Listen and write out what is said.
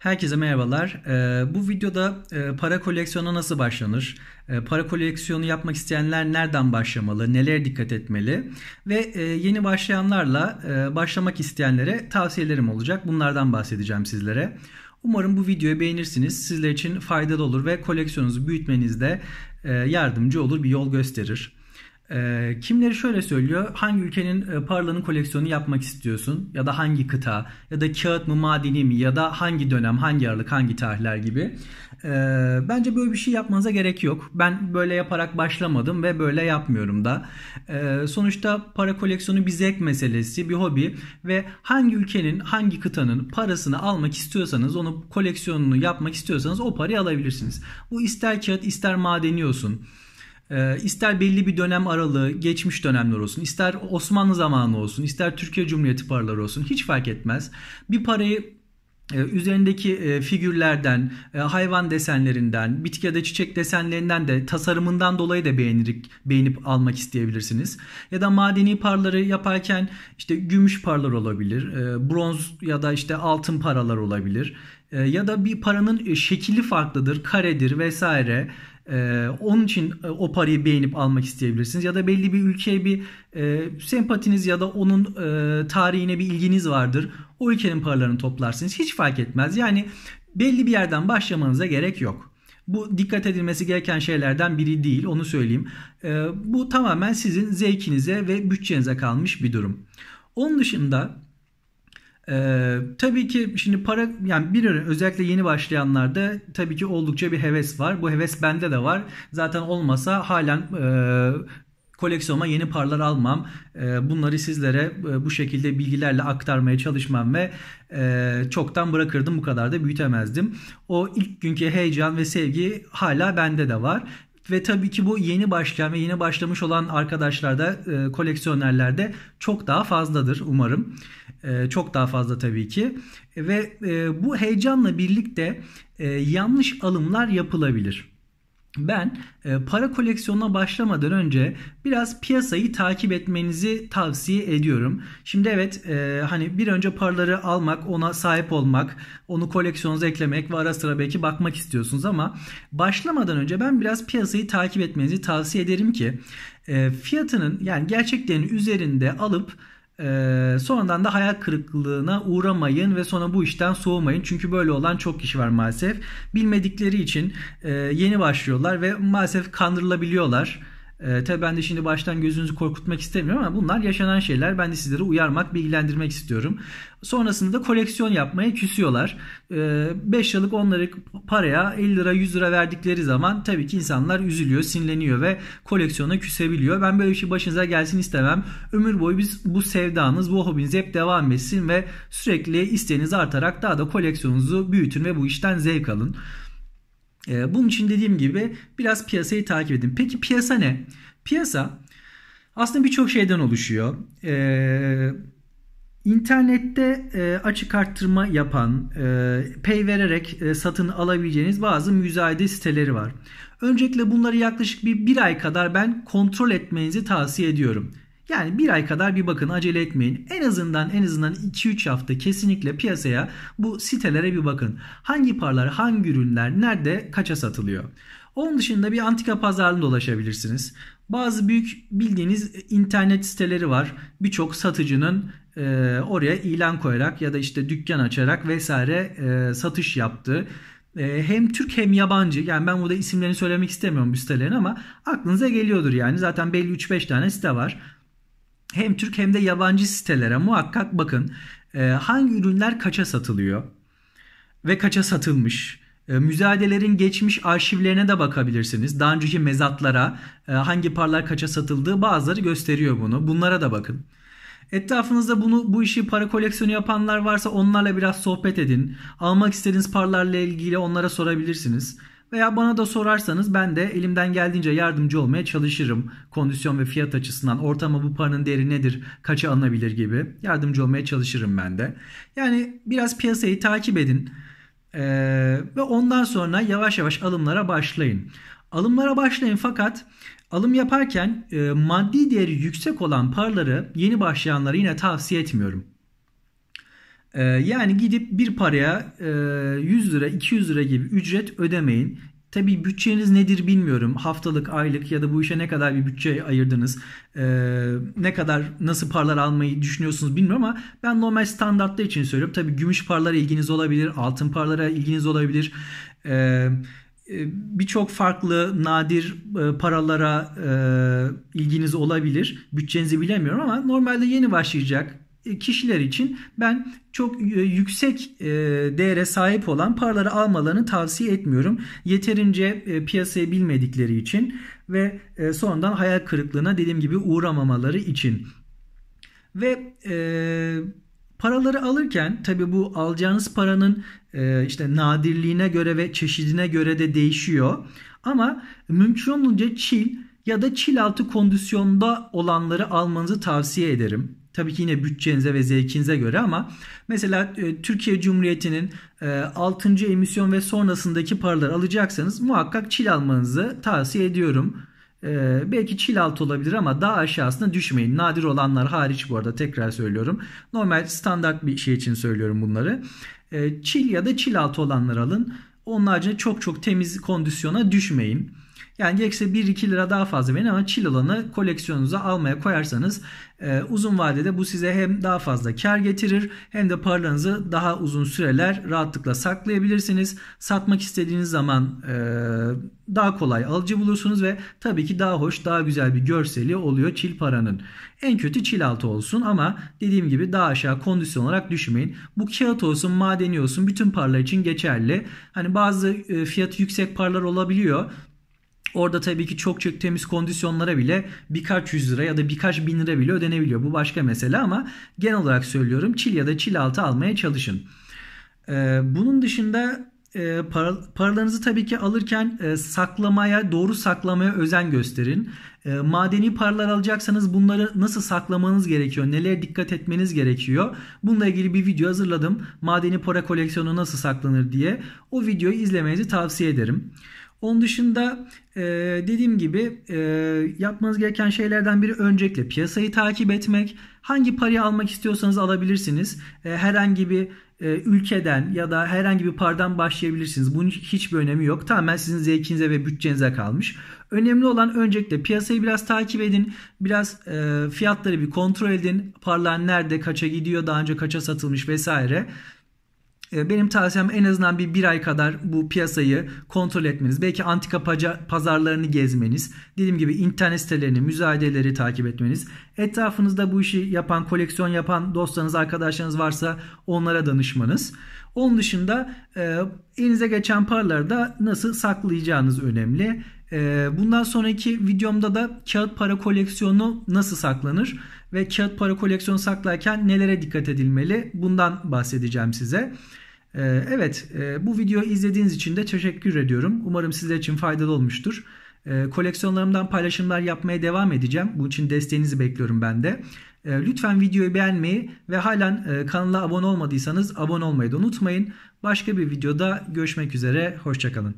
Herkese merhabalar. Ee, bu videoda e, para koleksiyona nasıl başlanır? Ee, para koleksiyonu yapmak isteyenler nereden başlamalı? neler dikkat etmeli? Ve e, yeni başlayanlarla e, başlamak isteyenlere tavsiyelerim olacak. Bunlardan bahsedeceğim sizlere. Umarım bu videoyu beğenirsiniz. Sizler için faydalı olur ve koleksiyonunuzu büyütmenizde yardımcı olur, bir yol gösterir. Ee, kimleri şöyle söylüyor. Hangi ülkenin e, parlanın koleksiyonu yapmak istiyorsun? Ya da hangi kıta? Ya da kağıt mı madeni mi? Ya da hangi dönem, hangi aralık, hangi tarihler gibi. Ee, bence böyle bir şey yapmanıza gerek yok. Ben böyle yaparak başlamadım ve böyle yapmıyorum da. Ee, sonuçta para koleksiyonu bir zevk meselesi, bir hobi. Ve hangi ülkenin, hangi kıtanın parasını almak istiyorsanız, onu koleksiyonunu yapmak istiyorsanız o parayı alabilirsiniz. Bu ister kağıt ister madeni olsun. E, ister belli bir dönem aralığı, geçmiş dönemler olsun, ister Osmanlı zamanı olsun, ister Türkiye Cumhuriyeti paraları olsun hiç fark etmez. Bir parayı e, üzerindeki e, figürlerden, e, hayvan desenlerinden, bitki ya da çiçek desenlerinden de tasarımından dolayı da beğenirik, beğenip almak isteyebilirsiniz. Ya da madeni paraları yaparken işte gümüş paralar olabilir, bronz ya da işte altın paralar olabilir. Ya da bir paranın şekli farklıdır, karedir vesaire. Ee, onun için e, o parayı beğenip almak isteyebilirsiniz ya da belli bir ülkeye bir e, sempatiniz ya da onun e, tarihine bir ilginiz vardır. O ülkenin paralarını toplarsınız. Hiç fark etmez. Yani belli bir yerden başlamanıza gerek yok. Bu dikkat edilmesi gereken şeylerden biri değil onu söyleyeyim. Ee, bu tamamen sizin zevkinize ve bütçenize kalmış bir durum. Onun dışında ee, tabii ki şimdi para yani bir özellikle yeni başlayanlarda tabii ki oldukça bir heves var. Bu heves bende de var. Zaten olmasa halen e, koleksiyonuma yeni parlar almam. E, bunları sizlere e, bu şekilde bilgilerle aktarmaya çalışmam ve e, çoktan bırakırdım bu kadar da büyütemezdim. O ilk günkü heyecan ve sevgi hala bende de var. Ve tabii ki bu yeni başlayan ve yeni başlamış olan arkadaşlarda, e, koleksiyonerlerde çok daha fazladır umarım. E, çok daha fazla tabii ki. Ve e, bu heyecanla birlikte e, yanlış alımlar yapılabilir. Ben e, para koleksiyonuna başlamadan önce biraz piyasayı takip etmenizi tavsiye ediyorum. Şimdi evet e, hani bir önce paraları almak, ona sahip olmak, onu koleksiyonunuza eklemek ve ara sıra belki bakmak istiyorsunuz ama başlamadan önce ben biraz piyasayı takip etmenizi tavsiye ederim ki e, fiyatının yani gerçeklerin üzerinde alıp ee, sonradan da hayal kırıklığına uğramayın ve sonra bu işten soğumayın. Çünkü böyle olan çok kişi var maalesef. Bilmedikleri için e, yeni başlıyorlar ve maalesef kandırılabiliyorlar. E, tabii ben de şimdi baştan gözünüzü korkutmak istemiyorum ama bunlar yaşanan şeyler. Ben de sizlere uyarmak, bilgilendirmek istiyorum. Sonrasında da koleksiyon yapmaya küsüyorlar. 5 liralık 10 liralık paraya 50 lira 100 lira verdikleri zaman tabii ki insanlar üzülüyor, sinirleniyor ve koleksiyona küsebiliyor. Ben böyle bir şey başınıza gelsin istemem. Ömür boyu biz bu sevdanız, bu hobiniz hep devam etsin ve sürekli isteğiniz artarak daha da koleksiyonunuzu büyütün ve bu işten zevk alın. Ee, bunun için dediğim gibi biraz piyasayı takip edin. Peki piyasa ne? Piyasa aslında birçok şeyden oluşuyor. Ee, internette e, açık arttırma yapan, e, pay vererek e, satın alabileceğiniz bazı müzayede siteleri var. Öncelikle bunları yaklaşık bir, bir ay kadar ben kontrol etmenizi tavsiye ediyorum. Yani bir ay kadar bir bakın acele etmeyin. En azından en azından 2-3 hafta kesinlikle piyasaya bu sitelere bir bakın. Hangi parlar, hangi ürünler, nerede, kaça satılıyor. Onun dışında bir antika pazarında dolaşabilirsiniz. Bazı büyük bildiğiniz internet siteleri var. Birçok satıcının e, oraya ilan koyarak ya da işte dükkan açarak vesaire e, satış yaptığı e, hem Türk hem yabancı yani ben burada isimlerini söylemek istemiyorum bu sitelerin ama aklınıza geliyordur yani zaten belli 3-5 tane site var hem Türk hem de yabancı sitelere muhakkak bakın e, hangi ürünler kaça satılıyor ve kaça satılmış. E, ee, müzayedelerin geçmiş arşivlerine de bakabilirsiniz. Daha önceki mezatlara e, hangi parlar kaça satıldığı bazıları gösteriyor bunu. Bunlara da bakın. Etrafınızda bunu bu işi para koleksiyonu yapanlar varsa onlarla biraz sohbet edin. Almak istediğiniz parlarla ilgili onlara sorabilirsiniz. Veya bana da sorarsanız ben de elimden geldiğince yardımcı olmaya çalışırım. Kondisyon ve fiyat açısından ortama bu paranın değeri nedir, kaça alınabilir gibi yardımcı olmaya çalışırım ben de. Yani biraz piyasayı takip edin ee, ve ondan sonra yavaş yavaş alımlara başlayın. Alımlara başlayın fakat alım yaparken e, maddi değeri yüksek olan paraları yeni başlayanlara yine tavsiye etmiyorum. Ee, yani gidip bir paraya 100 e, lira 200 lira gibi ücret ödemeyin. Tabi bütçeniz nedir bilmiyorum. Haftalık, aylık ya da bu işe ne kadar bir bütçe ayırdınız. E, ne kadar, nasıl paralar almayı düşünüyorsunuz bilmiyorum ama ben normal standartlar için söylüyorum. Tabi gümüş paralara ilginiz olabilir, altın paralara ilginiz olabilir. E, birçok farklı nadir paralara ilginiz olabilir. Bütçenizi bilemiyorum ama normalde yeni başlayacak e, kişiler için ben çok e, yüksek e, değere sahip olan paraları almalarını tavsiye etmiyorum. Yeterince piyasayı bilmedikleri için ve sonradan hayal kırıklığına dediğim gibi uğramamaları için. Ve e, paraları alırken tabi bu alacağınız paranın e, işte nadirliğine göre ve çeşidine göre de değişiyor. Ama mümkün olunca çil ya da Çil altı kondisyonda olanları almanızı tavsiye ederim. Tabii ki yine bütçenize ve zevkinize göre ama mesela e, Türkiye Cumhuriyeti'nin 6. E, emisyon ve sonrasındaki paraları alacaksanız muhakkak çil almanızı tavsiye ediyorum. E, belki çil altı olabilir ama daha aşağısına düşmeyin. Nadir olanlar hariç bu arada tekrar söylüyorum. Normal standart bir şey için söylüyorum bunları. çil ya da çil altı olanları alın. Onun haricinde çok çok temiz kondisyona düşmeyin. Yani gerekse 1-2 lira daha fazla verin ama çil olanı koleksiyonunuza almaya koyarsanız e, uzun vadede bu size hem daha fazla kar getirir hem de paralarınızı daha uzun süreler rahatlıkla saklayabilirsiniz. Satmak istediğiniz zaman e, daha kolay alıcı bulursunuz ve tabii ki daha hoş daha güzel bir görseli oluyor çil paranın. En kötü çil altı olsun ama dediğim gibi daha aşağı kondisyon olarak düşünmeyin. Bu kağıt olsun madeni olsun bütün paralar için geçerli. Hani bazı e, fiyatı yüksek paralar olabiliyor. Orada tabii ki çok çok temiz kondisyonlara bile birkaç yüz lira ya da birkaç bin lira bile ödenebiliyor. Bu başka mesele ama genel olarak söylüyorum çil ya da çil altı almaya çalışın. Ee, bunun dışında e, para, paralarınızı tabii ki alırken e, saklamaya, doğru saklamaya özen gösterin. E, madeni paralar alacaksanız bunları nasıl saklamanız gerekiyor? neler dikkat etmeniz gerekiyor? Bununla ilgili bir video hazırladım. Madeni para koleksiyonu nasıl saklanır diye. O videoyu izlemenizi tavsiye ederim. Onun dışında e, dediğim gibi e, yapmanız gereken şeylerden biri öncelikle piyasayı takip etmek. Hangi parayı almak istiyorsanız alabilirsiniz. E, herhangi bir ülkeden ya da herhangi bir pardan başlayabilirsiniz. Bunun hiçbir önemi yok. Tamamen sizin zevkinize ve bütçenize kalmış. Önemli olan öncelikle piyasayı biraz takip edin. Biraz fiyatları bir kontrol edin. Parlar nerede, kaça gidiyor, daha önce kaça satılmış vesaire. Ee, benim tavsiyem en azından bir bir ay kadar bu piyasayı kontrol etmeniz. Belki antika pazarlarını gezmeniz. Dediğim gibi internet sitelerini, müzayedeleri takip etmeniz. Etrafınızda bu işi yapan, koleksiyon yapan dostlarınız, arkadaşlarınız varsa onlara danışmanız. Onun dışında e, elinize geçen paraları da nasıl saklayacağınız önemli. E, bundan sonraki videomda da kağıt para koleksiyonu nasıl saklanır ve kağıt para koleksiyonu saklarken nelere dikkat edilmeli bundan bahsedeceğim size. E, evet e, bu videoyu izlediğiniz için de teşekkür ediyorum. Umarım sizler için faydalı olmuştur. E, koleksiyonlarımdan paylaşımlar yapmaya devam edeceğim. Bunun için desteğinizi bekliyorum ben de. Ee, lütfen videoyu beğenmeyi ve halen e, kanala abone olmadıysanız abone olmayı da unutmayın. Başka bir videoda görüşmek üzere. Hoşçakalın.